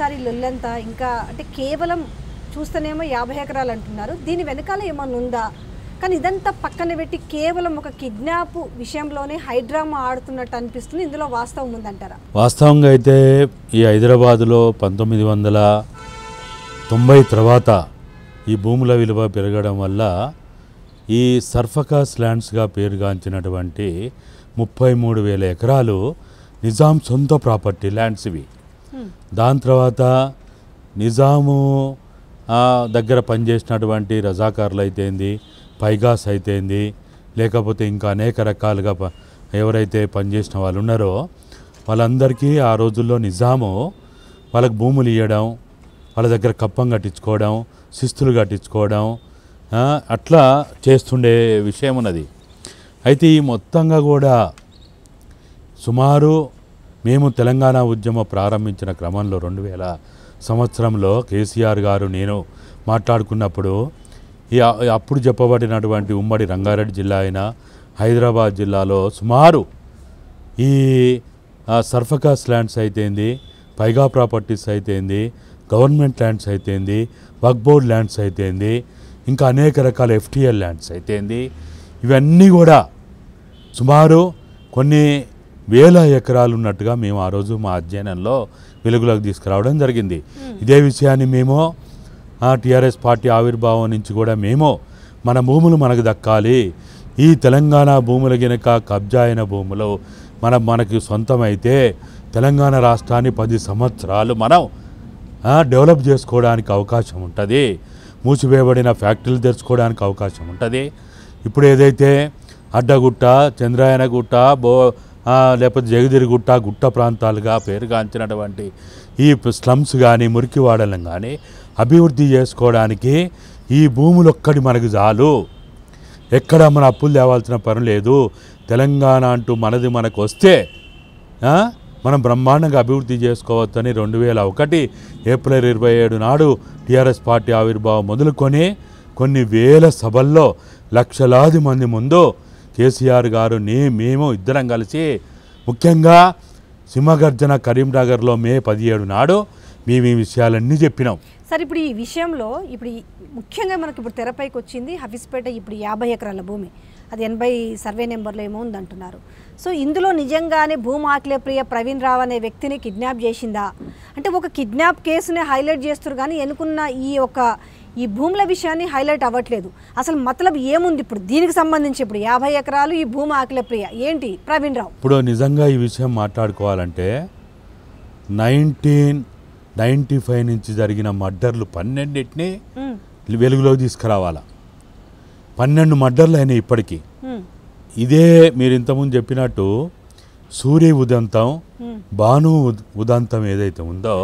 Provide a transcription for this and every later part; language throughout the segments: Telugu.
సార్ ఈ ఇంకా అంటే కేవలం చూస్తేనేమో యాభై ఎకరాలు అంటున్నారు దీని వెనకాల ఏమన్నా ఉందా కానీ ఇదంతా పక్కన పెట్టి కేవలం ఒక కిడ్నాప్ విషయంలోనే హైడ్రామా ఆడుతున్నట్టు అనిపిస్తుంది ఇందులో వాస్తవం ఉందంటారా వాస్తవంగా అయితే ఈ హైదరాబాదులో పంతొమ్మిది వందల తొంభై తర్వాత ఈ భూముల విలువ పెరగడం వల్ల ఈ సర్ఫకాస్ ల్యాండ్స్గా పేరుగాంచినటువంటి ముప్పై మూడు వేల ఎకరాలు నిజాం సొంత ప్రాపర్టీ ల్యాండ్స్ ఇవి దాని తర్వాత నిజాము దగ్గర పనిచేసినటువంటి రజాకారులు అయితేంది పైగాస్ అయితేంది లేకపోతే ఇంకా అనేక రకాలుగా ఎవరైతే పనిచేసిన వాళ్ళు ఉన్నారో వాళ్ళందరికీ ఆ రోజుల్లో నిజాము వాళ్ళకి భూములు ఇవ్వడం వాళ్ళ దగ్గర కప్పం కట్టించుకోవడం శిస్తులు కట్టించుకోవడం అట్లా చేస్తుండే విషయం ఉన్నది అయితే ఈ మొత్తంగా కూడా సుమారు మేము తెలంగాణ ఉద్యమం ప్రారంభించిన క్రమంలో రెండు వేల సంవత్సరంలో కేసీఆర్ గారు నేను మాట్లాడుకున్నప్పుడు అప్పుడు చెప్పబడినటువంటి ఉమ్మడి రంగారెడ్డి జిల్లా అయిన హైదరాబాద్ జిల్లాలో సుమారు ఈ సర్ఫకాస్ ల్యాండ్స్ అయితేంది పైగా ప్రాపర్టీస్ అయితేంది గవర్నమెంట్ ల్యాండ్స్ అయితేంది వక్ ల్యాండ్స్ అయితేంది ఇంకా అనేక రకాల ఎఫ్టీఎల్ ల్యాండ్స్ అయితేంది ఇవన్నీ కూడా సుమారు కొన్ని వేల ఎకరాలు ఉన్నట్టుగా మేము ఆ రోజు మా అధ్యయనంలో వెలుగులోకి తీసుకురావడం జరిగింది hmm. ఇదే విషయాన్ని మేము టీఆర్ఎస్ పార్టీ ఆవిర్భావం నుంచి కూడా మేము మన భూములు మనకు దక్కాలి ఈ తెలంగాణ భూముల గినక కబ్జా అయిన భూములు మనం మనకి సొంతమైతే తెలంగాణ రాష్ట్రాన్ని పది సంవత్సరాలు మనం డెవలప్ చేసుకోవడానికి అవకాశం ఉంటుంది మూసివేయబడిన ఫ్యాక్టరీలు తెరుచుకోవడానికి అవకాశం ఉంటుంది ఇప్పుడు ఏదైతే అడ్డగుట్ట చంద్రాయనగుట్ట బో లేకపోతే జగదిరిగుట్ట గుట్ట ప్రాంతాలుగా పేరుగాంచినటువంటి ఈ స్లమ్స్ కానీ మురికివాడలను కానీ అభివృద్ధి చేసుకోవడానికి ఈ ఒక్కటి మనకు చాలు ఎక్కడ మన అప్పులు తేవాల్సిన పని లేదు తెలంగాణ అంటూ మనది మనకు వస్తే మనం బ్రహ్మాండంగా అభివృద్ధి చేసుకోవచ్చని రెండు వేల ఒకటి ఏప్రిల్ ఇరవై ఏడు నాడు టీఆర్ఎస్ పార్టీ ఆవిర్భావం మొదలుకొని కొన్ని వేల సభల్లో లక్షలాది మంది ముందు కేసీఆర్ గారు నే మేము ఇద్దరం కలిసి ముఖ్యంగా సింహగర్జన కరీంనగర్లో మే పదిహేడు నాడు మేము ఈ విషయాలన్నీ చెప్పినాం సార్ ఇప్పుడు ఈ విషయంలో ఇప్పుడు ముఖ్యంగా మనకి ఇప్పుడు తెరపైకి వచ్చింది హఫీస్పేట ఇప్పుడు యాభై ఎకరాల భూమి అది ఎనభై సర్వే నెంబర్లో ఏమో ఉందంటున్నారు సో ఇందులో నిజంగానే భూమాకిలే ప్రియ ప్రవీణ్ రావు అనే వ్యక్తిని కిడ్నాప్ చేసిందా అంటే ఒక కిడ్నాప్ కేసుని హైలైట్ చేస్తున్నారు కానీ ఎన్నుకున్న ఈ ఒక ఈ భూముల విషయాన్ని హైలైట్ అవ్వట్లేదు అసలు మతలబ్ ఏముంది ఇప్పుడు దీనికి సంబంధించి ఇప్పుడు యాభై ఎకరాలు ఈ భూమి ఆకలి ప్రియ ఏంటి ప్రవీణ్ రావు ఇప్పుడు నిజంగా ఈ విషయం మాట్లాడుకోవాలంటే నైన్టీన్ నైంటీ ఫైవ్ నుంచి జరిగిన మర్డర్లు పన్నెండింటిని వెలుగులోకి తీసుకురావాలా పన్నెండు మర్డర్లు అయినాయి ఇప్పటికీ ఇదే మీరు ఇంతకుముందు చెప్పినట్టు సూర్య ఉదంతం భాను ఉదంతం ఏదైతే ఉందో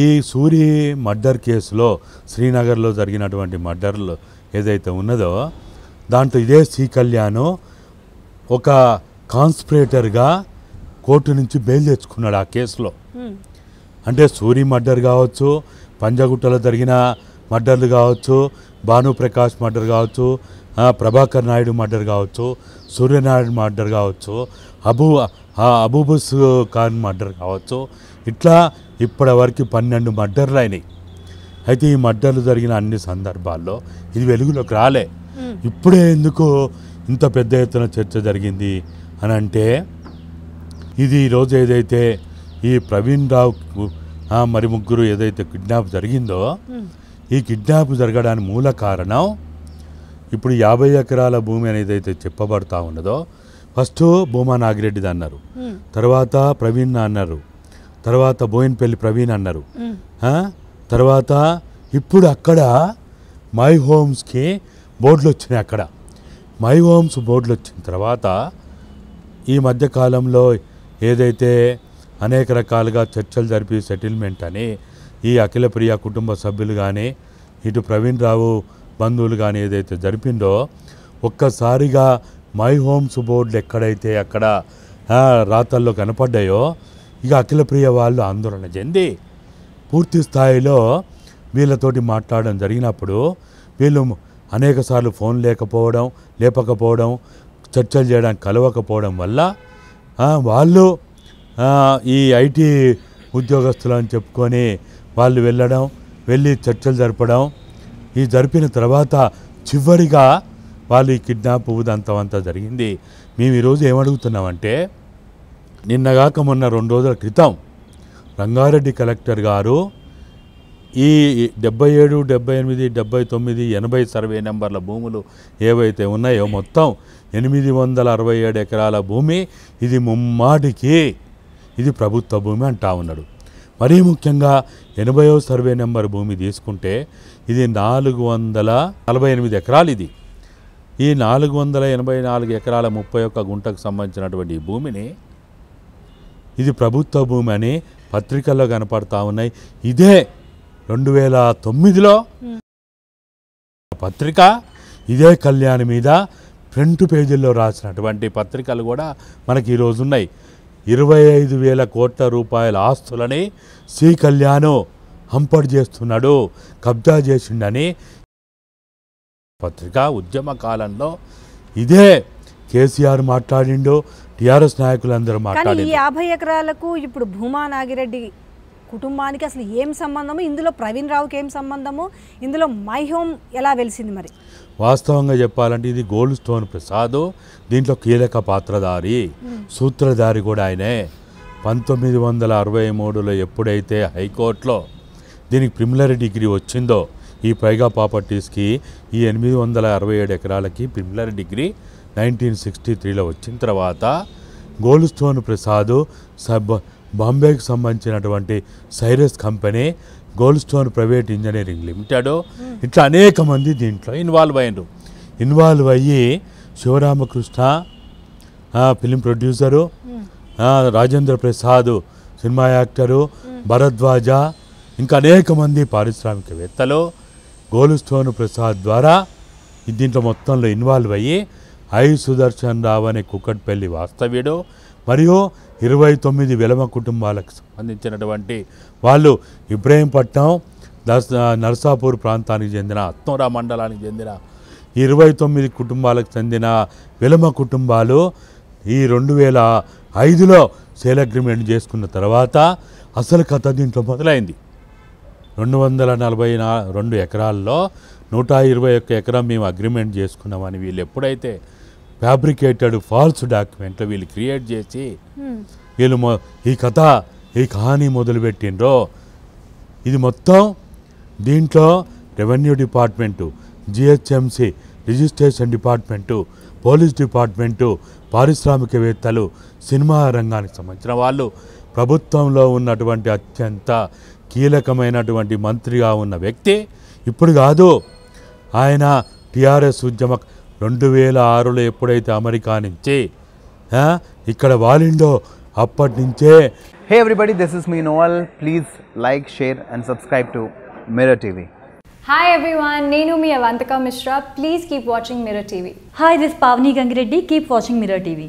ఈ సూరి మర్డర్ కేసులో శ్రీనగర్లో జరిగినటువంటి మర్డర్లు ఏదైతే ఉన్నదో దాంట్లో ఇదే శ్రీ కళ్యాణ్ ఒక కాన్స్పిరేటర్గా కోర్టు నుంచి బెయిల్ తెచ్చుకున్నాడు ఆ కేసులో అంటే సూరి మర్డర్ కావచ్చు పంజాగుట్టలో జరిగిన మర్డర్లు కావచ్చు భానుప్రకాష్ మర్డర్ కావచ్చు ప్రభాకర్ నాయుడు మర్డర్ కావచ్చు సూర్యనారాయణ మర్డర్ కావచ్చు అబూ అబూబుస్ ఖాన్ మర్డర్ కావచ్చు ఇట్లా ఇప్పటి వరకు పన్నెండు మర్డర్లు అయినాయి అయితే ఈ మర్డర్లు జరిగిన అన్ని సందర్భాల్లో ఇది వెలుగులోకి రాలే ఇప్పుడే ఎందుకు ఇంత పెద్ద ఎత్తున చర్చ జరిగింది అని అంటే ఇది ఈరోజు ఏదైతే ఈ ప్రవీణ్ రావు మరి ముగ్గురు ఏదైతే కిడ్నాప్ జరిగిందో ఈ కిడ్నాప్ జరగడానికి మూల కారణం ఇప్పుడు యాభై ఎకరాల భూమి అనేది అయితే చెప్పబడతా ఉన్నదో ఫస్ట్ భూమా నాగిరెడ్డిది అన్నారు తర్వాత ప్రవీణ్ అన్నారు తర్వాత బోయిన్పల్లి ప్రవీణ్ అన్నారు తర్వాత ఇప్పుడు అక్కడ మై హోమ్స్కి బోర్డులు వచ్చినాయి అక్కడ మై హోమ్స్ బోర్డులు వచ్చిన తర్వాత ఈ మధ్యకాలంలో ఏదైతే అనేక రకాలుగా చర్చలు జరిపి సెటిల్మెంట్ అని ఈ అఖిలప్రియ కుటుంబ సభ్యులు కానీ ఇటు ప్రవీణ్ రావు బంధువులు కానీ ఏదైతే జరిపిందో ఒక్కసారిగా మై హోమ్స్ బోర్డులు ఎక్కడైతే అక్కడ రాతల్లో కనపడ్డాయో ఇక అఖిలప్రియ వాళ్ళు ఆందోళన చెంది పూర్తి స్థాయిలో వీళ్ళతోటి మాట్లాడడం జరిగినప్పుడు వీళ్ళు అనేకసార్లు ఫోన్ లేకపోవడం లేపకపోవడం చర్చలు చేయడం కలవకపోవడం వల్ల వాళ్ళు ఈ ఐటీ ఉద్యోగస్తులు అని చెప్పుకొని వాళ్ళు వెళ్ళడం వెళ్ళి చర్చలు జరపడం ఈ జరిపిన తర్వాత చివరిగా వాళ్ళు ఈ కిడ్నాప్ ఉదంతం అంతా జరిగింది మేము ఈరోజు ఏమడుగుతున్నామంటే నిన్నగాక మొన్న రెండు రోజుల క్రితం రంగారెడ్డి కలెక్టర్ గారు ఈ డెబ్బై ఏడు డెబ్బై ఎనిమిది డెబ్బై తొమ్మిది ఎనభై సర్వే నెంబర్ల భూములు ఏవైతే ఉన్నాయో మొత్తం ఎనిమిది వందల అరవై ఏడు ఎకరాల భూమి ఇది ముమ్మాటికి ఇది ప్రభుత్వ భూమి అంటా ఉన్నాడు మరీ ముఖ్యంగా ఎనభయో సర్వే నెంబర్ భూమి తీసుకుంటే ఇది నాలుగు వందల నలభై ఎనిమిది ఎకరాలు ఇది ఈ నాలుగు వందల ఎనభై నాలుగు ఎకరాల ముప్పై ఒక్క గుంటకు సంబంధించినటువంటి భూమిని ఇది ప్రభుత్వ భూమి అని పత్రికల్లో కనపడతా ఉన్నాయి ఇదే రెండు వేల తొమ్మిదిలో పత్రిక ఇదే కళ్యాణ్ మీద ఫ్రంట్ పేజీల్లో రాసినటువంటి పత్రికలు కూడా మనకి ఈరోజు ఉన్నాయి ఇరవై ఐదు వేల కోట్ల రూపాయల ఆస్తులని శ్రీ కళ్యాణ్ హంపడి చేస్తున్నాడు కబ్జా చేసిండని పత్రిక ఉద్యమ కాలంలో ఇదే కేసీఆర్ మాట్లాడిండు అందరూ మాట్లాడారు ఈ యాభై ఎకరాలకు ఇప్పుడు భూమా నాగిరెడ్డి కుటుంబానికి అసలు ఏం సంబంధము ఇందులో ప్రవీణ్ రావుకి ఏం సంబంధము ఇందులో మై హోమ్ ఎలా వెలిసింది మరి వాస్తవంగా చెప్పాలంటే ఇది గోల్డ్ స్టోన్ ప్రసాద్ దీంట్లో కీలక పాత్రధారి సూత్రధారి కూడా ఆయనే పంతొమ్మిది వందల అరవై మూడులో ఎప్పుడైతే హైకోర్టులో దీనికి ప్రిమిలరీ డిగ్రీ వచ్చిందో ఈ పైగా ప్రాపర్టీస్కి ఈ ఎనిమిది వందల అరవై ఏడు ఎకరాలకి పిమ్లర్ డిగ్రీ నైన్టీన్ సిక్స్టీ త్రీలో వచ్చిన తర్వాత గోల్డ్ స్టోన్ ప్రసాద్ సబ్ బాంబేకి సంబంధించినటువంటి Cyrus company gold stone private engineering limited ఇట్లా అనేక మంది దీంట్లో ఇన్వాల్వ్ అయ్యారు ఇన్వాల్వ్ అయ్యి Sivaramakrishna film producer Rajendra Prasad cinema actor Bharadwaja ఇంకా అనేక మంది పారిశ్రామికవేత్తలు గోలుస్తోను ప్రసాద్ ద్వారా దీంట్లో మొత్తంలో ఇన్వాల్వ్ అయ్యి ఐ సుదర్శన్ రావు అనే కుక్కట్పల్లి వాస్తవ్యుడు మరియు ఇరవై తొమ్మిది విలమ కుటుంబాలకు సంబంధించినటువంటి వాళ్ళు ఇబ్రహీంపట్నం దర్శ నర్సాపూర్ ప్రాంతానికి చెందిన అత్తంరా మండలానికి చెందిన ఇరవై తొమ్మిది కుటుంబాలకు చెందిన విలమ కుటుంబాలు ఈ రెండు వేల ఐదులో సేల్ అగ్రిమెంట్ చేసుకున్న తర్వాత అసలు కథ దీంట్లో మొదలైంది రెండు వందల నలభై నా రెండు ఎకరాల్లో నూట ఇరవై ఒక్క ఎకరం మేము అగ్రిమెంట్ చేసుకున్నామని వీళ్ళు ఎప్పుడైతే ఫ్యాబ్రికేటెడ్ ఫాల్స్ డాక్యుమెంట్లు వీళ్ళు క్రియేట్ చేసి వీళ్ళు ఈ కథ ఈ కహానీ మొదలుపెట్టిండ్రో ఇది మొత్తం దీంట్లో revenue department GHMC registration department police department పారిశ్రామికవేత్తలు సినిమా రంగానికి సంబంధించిన వాళ్ళు ప్రభుత్వంలో ఉన్నటువంటి అత్యంత కీలకమైనటువంటి మంత్రిగా ఉన్న వ్యక్తి ఇప్పుడు కాదు ఆయన టీఆర్ఎస్ ఉద్యమ రెండు వేల ఆరులో ఎప్పుడైతే అమెరికా నుంచి ఇక్కడ వాలిండో అప్పటి నుంచే hey everybody this is me నోవల్ please like share and subscribe to mirror TV hi everyone నేను మీ Avantika Mishra please keep watching mirror TV hi this Pavani Gangireddy keep watching mirror TV